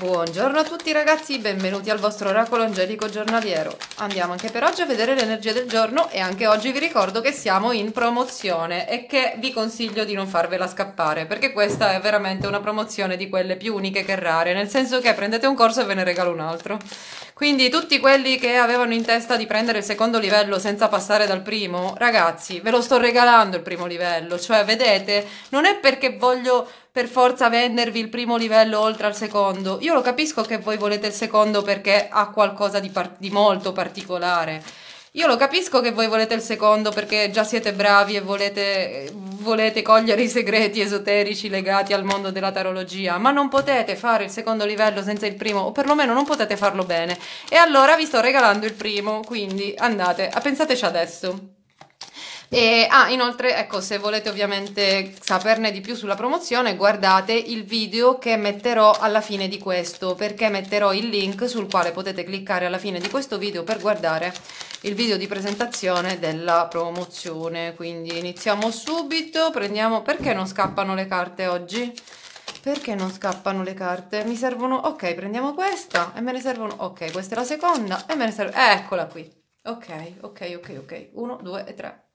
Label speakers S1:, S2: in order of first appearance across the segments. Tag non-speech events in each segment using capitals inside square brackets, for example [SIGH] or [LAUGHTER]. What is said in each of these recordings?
S1: Buongiorno a tutti ragazzi, benvenuti al vostro oracolo angelico giornaliero. Andiamo anche per oggi a vedere l'energia del giorno e anche oggi vi ricordo che siamo in promozione e che vi consiglio di non farvela scappare perché questa è veramente una promozione di quelle più uniche che rare, nel senso che prendete un corso e ve ne regalo un altro. Quindi tutti quelli che avevano in testa di prendere il secondo livello senza passare dal primo, ragazzi, ve lo sto regalando il primo livello, cioè vedete, non è perché voglio per forza vendervi il primo livello oltre al secondo. Io lo capisco che voi volete il secondo perché ha qualcosa di, di molto particolare. Io lo capisco che voi volete il secondo perché già siete bravi e volete, volete, cogliere i segreti esoterici legati al mondo della tarologia, ma non potete fare il secondo livello senza il primo, o perlomeno non potete farlo bene. E allora vi sto regalando il primo, quindi andate, pensateci adesso. Certo. E, ah, inoltre, ecco, se volete ovviamente saperne di più sulla promozione, guardate il video che metterò alla fine di questo, perché metterò il link sul quale potete cliccare alla fine di questo video per guardare il video di presentazione della promozione. Quindi iniziamo subito, prendiamo... Perché non scappano le carte oggi? Perché non scappano le carte? Mi servono... Ok, prendiamo questa e me ne servono... Ok, questa è la seconda e me ne serve... Eccola qui. Ok, ok, ok, ok. Uno, due e tre.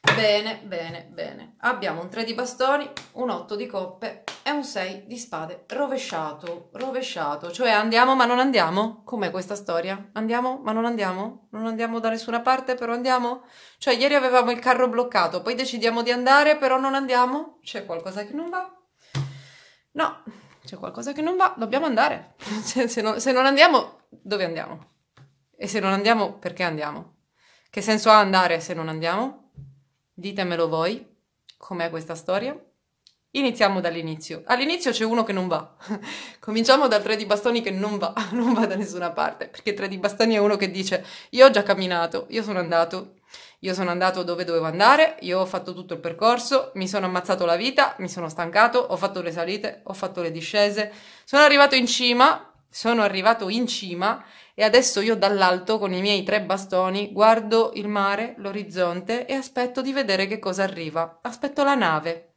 S1: Bene, bene, bene. Abbiamo un 3 di bastoni, un 8 di coppe e un 6 di spade rovesciato, rovesciato. Cioè andiamo ma non andiamo? Com'è questa storia? Andiamo ma non andiamo? Non andiamo da nessuna parte però andiamo? Cioè ieri avevamo il carro bloccato, poi decidiamo di andare però non andiamo? C'è qualcosa che non va? No, c'è qualcosa che non va, dobbiamo andare. [LAUGHS] se, se, non, se non andiamo, dove andiamo? E se non andiamo, perché andiamo? Che senso ha andare se non andiamo? Ditemelo voi, com'è questa storia? Iniziamo dall'inizio. All'inizio c'è uno che non va. [LAUGHS] Cominciamo dal 3 di bastoni che non va, [LAUGHS] non va da nessuna parte, perché 3 di bastoni è uno che dice io ho già camminato, io sono andato, io sono andato dove dovevo andare, io ho fatto tutto il percorso, mi sono ammazzato la vita, mi sono stancato, ho fatto le salite, ho fatto le discese, sono arrivato in cima, sono arrivato in cima e adesso io dall'alto con i miei tre bastoni guardo il mare, l'orizzonte e aspetto di vedere che cosa arriva. Aspetto la nave,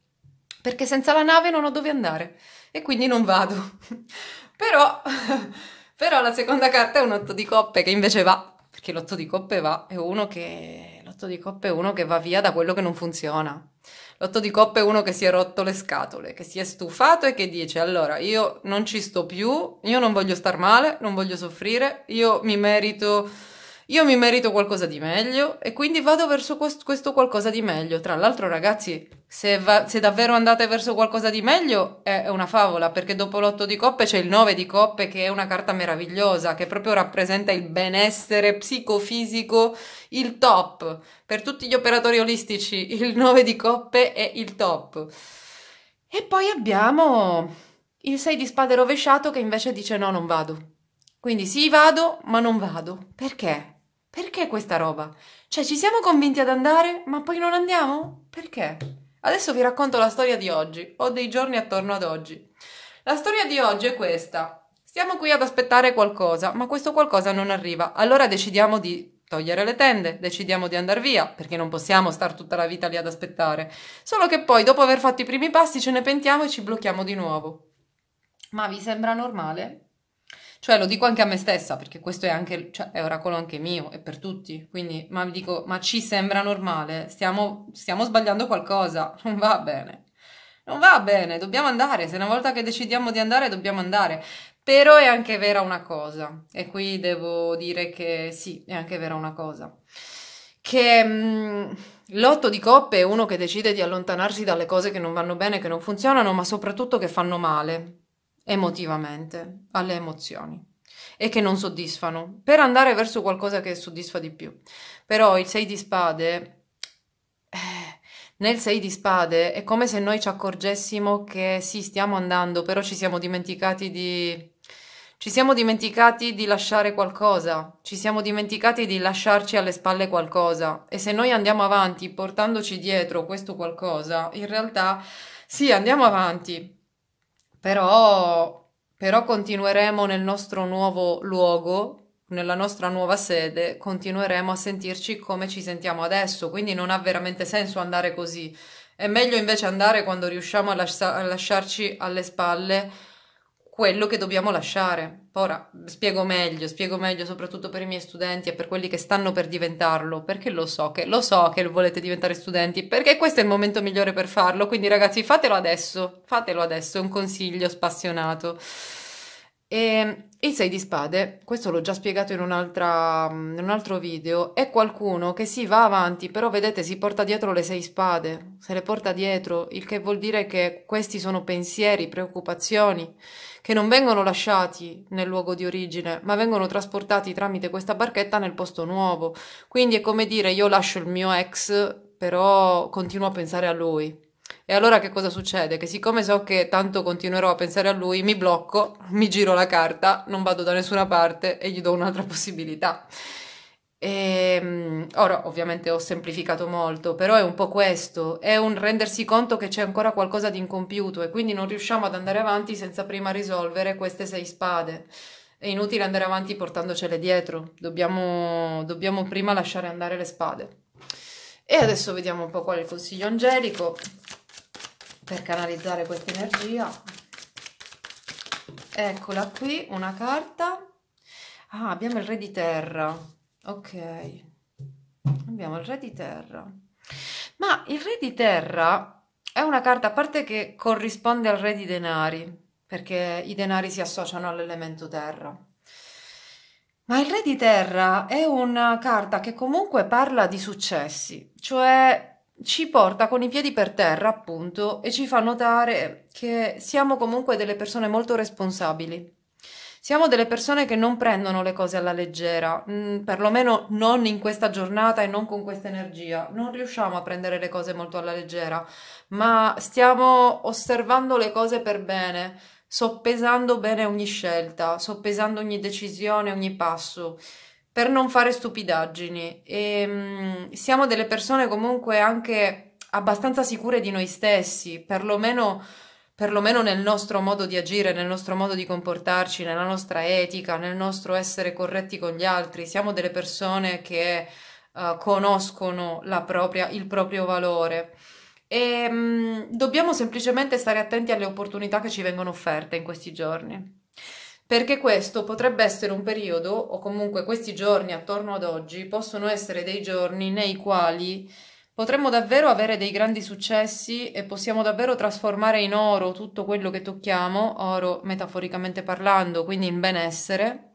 S1: perché senza la nave non ho dove andare e quindi non vado. [LAUGHS] però, [LAUGHS] però la seconda carta è un otto di coppe che invece va, perché l'otto di coppe va, è uno che l'otto di coppe è uno che va via da quello che non funziona. L'otto di coppe è uno che si è rotto le scatole, che si è stufato e che dice allora io non ci sto più, io non voglio star male, non voglio soffrire, io mi merito io mi merito qualcosa di meglio e quindi vado verso questo qualcosa di meglio. Tra l'altro, ragazzi, se, va- se davvero andate verso qualcosa di meglio è una favola, perché dopo l'otto di coppe c'è il nove di coppe, che è una carta meravigliosa, che proprio rappresenta il benessere psicofisico, il top. Per tutti gli operatori olistici, il nove di coppe è il top. E poi abbiamo il 6 di spade rovesciato che invece dice no, non vado. Quindi sì, vado, ma non vado. Perché? Perché questa roba? Cioè, ci siamo convinti ad andare, ma poi non andiamo? Perché? Adesso vi racconto la storia di oggi, o dei giorni attorno ad oggi. La storia di oggi è questa. Stiamo qui ad aspettare qualcosa, ma questo qualcosa non arriva. Allora decidiamo di togliere le tende, decidiamo di andare via, perché non possiamo stare tutta la vita lì ad aspettare. Solo che poi, dopo aver fatto i primi passi, ce ne pentiamo e ci blocchiamo di nuovo. Ma vi sembra normale? Cioè lo dico anche a me stessa perché questo è anche, cioè, è oracolo anche mio, e per tutti. Quindi, ma vi dico, ma ci sembra normale, stiamo, stiamo sbagliando qualcosa, [LAUGHS] non va bene. Non va bene, dobbiamo andare, se una volta che decidiamo di andare dobbiamo andare. Però è anche vera una cosa, e qui devo dire che sì, è anche vera una cosa, che mm, l'otto di coppe è uno che decide di allontanarsi dalle cose che non vanno bene, che non funzionano, ma soprattutto che fanno male emotivamente alle emozioni e che non soddisfano per andare verso qualcosa che soddisfa di più. Però il 6 di spade, eh, nel 6 di spade è come se noi ci accorgessimo che sì, stiamo andando, però ci siamo dimenticati di... Ci siamo dimenticati di lasciare qualcosa, ci siamo dimenticati di lasciarci alle spalle qualcosa e se noi andiamo avanti portandoci dietro questo qualcosa, in realtà sì, andiamo avanti, però, però continueremo nel nostro nuovo luogo nella nostra nuova sede continueremo a sentirci come ci sentiamo adesso, quindi non ha veramente senso andare così. È meglio invece andare quando riusciamo a, lascia- a lasciarci alle spalle quello che dobbiamo lasciare. Ora spiego meglio, spiego meglio soprattutto per i miei studenti e per quelli che stanno per diventarlo, perché lo so che lo so che volete diventare studenti, perché questo è il momento migliore per farlo, quindi ragazzi fatelo adesso, fatelo adesso, è un consiglio spassionato. E ehm, il 6 di spade, questo l'ho già spiegato in, mm, in, un altro video, è qualcuno che si va avanti, però vedete si porta dietro le 6 spade, se le porta dietro, il che vuol dire che questi sono pensieri, preoccupazioni, che non vengono lasciati nel luogo di origine, ma vengono trasportati tramite questa barchetta nel posto nuovo. Quindi è come dire io lascio il mio ex, però continuo a pensare a lui. E allora che cosa succede? Che siccome so che tanto continuerò a pensare a lui, mi blocco, mi giro la carta, non vado da nessuna parte e gli do un'altra [LAUGHS] possibilità. E, ehm, ora ovviamente ho semplificato molto, però è un po' questo, è un rendersi conto che c'è ancora qualcosa di incompiuto e quindi non riusciamo ad andare avanti senza prima risolvere queste sei spade. È inutile andare avanti portandocele dietro, dobbiamo, dobbiamo prima lasciare andare le spade. E adesso vediamo un po' qual è il consiglio angelico per canalizzare questa energia. Eccola qui, una carta. Ah, abbiamo il re di terra. Ok. Abbiamo il re di terra. Ma il re di terra è una carta, a parte che corrisponde al re di denari, perché i denari si associano all'elemento terra. Ma il re di terra è una carta che comunque parla di successi, cioè ci porta con i piedi per terra, appunto, e ci fa notare che siamo comunque delle persone molto responsabili. Siamo delle persone che non prendono le cose alla leggera, mh, mm, perlomeno non in questa giornata e non con questa energia. Non riusciamo a prendere le cose molto alla leggera, ma stiamo osservando le cose per bene, soppesando bene ogni scelta, soppesando ogni decisione, ogni passo per non fare stupidaggini. E, ehm, mh, siamo delle persone comunque anche abbastanza sicure di noi stessi, perlomeno, perlomeno nel nostro modo di agire, nel nostro modo di comportarci, nella nostra etica, nel nostro essere corretti con gli altri. Siamo delle persone che uh, conoscono propria, il proprio valore. E ehm, mh, dobbiamo semplicemente stare attenti alle opportunità che ci vengono offerte in questi giorni perché questo potrebbe essere un periodo, o comunque questi giorni attorno ad oggi, possono essere dei giorni nei quali potremmo davvero avere dei grandi successi e possiamo davvero trasformare in oro tutto quello che tocchiamo, oro metaforicamente parlando, quindi in benessere,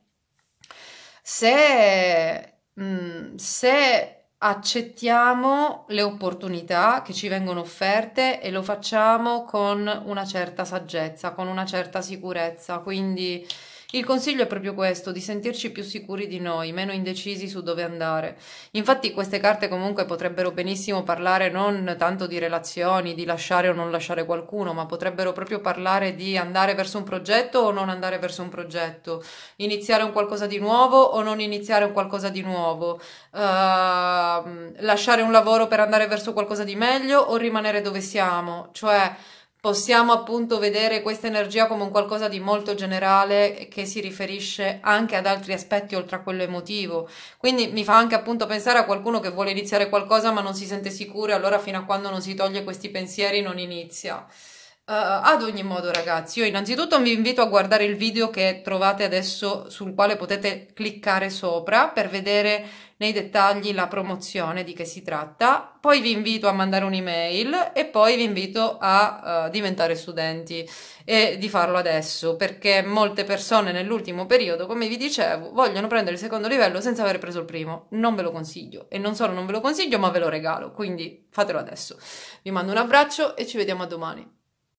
S1: se, mm, se accettiamo le opportunità che ci vengono offerte e lo facciamo con una certa saggezza, con una certa sicurezza. Quindi il consiglio è proprio questo, di sentirci più sicuri di noi, meno indecisi su dove andare. Infatti queste carte comunque potrebbero benissimo parlare non tanto di relazioni, di lasciare o non lasciare qualcuno, ma potrebbero proprio parlare di andare verso un progetto o non andare verso un progetto, iniziare un qualcosa di nuovo o non iniziare un qualcosa di nuovo, uh, lasciare un lavoro per andare verso qualcosa di meglio o rimanere dove siamo, cioè possiamo appunto vedere questa energia come un qualcosa di molto generale che si riferisce anche ad altri aspetti oltre a quello emotivo. Quindi mi fa anche appunto pensare a qualcuno che vuole iniziare qualcosa ma non si sente sicuro e allora fino a quando non si toglie questi pensieri non inizia. Uh, ad ogni modo, ragazzi, io innanzitutto vi invito a guardare il video che trovate adesso sul quale potete cliccare sopra per vedere nei dettagli la promozione di che si tratta. Poi vi invito a mandare un'email e poi vi invito a uh, diventare studenti e di farlo adesso perché molte persone nell'ultimo periodo, come vi dicevo, vogliono prendere il secondo livello senza aver preso il primo. Non ve lo consiglio e non solo non ve lo consiglio, ma ve lo regalo, quindi fatelo adesso. Vi mando un abbraccio e ci vediamo a domani.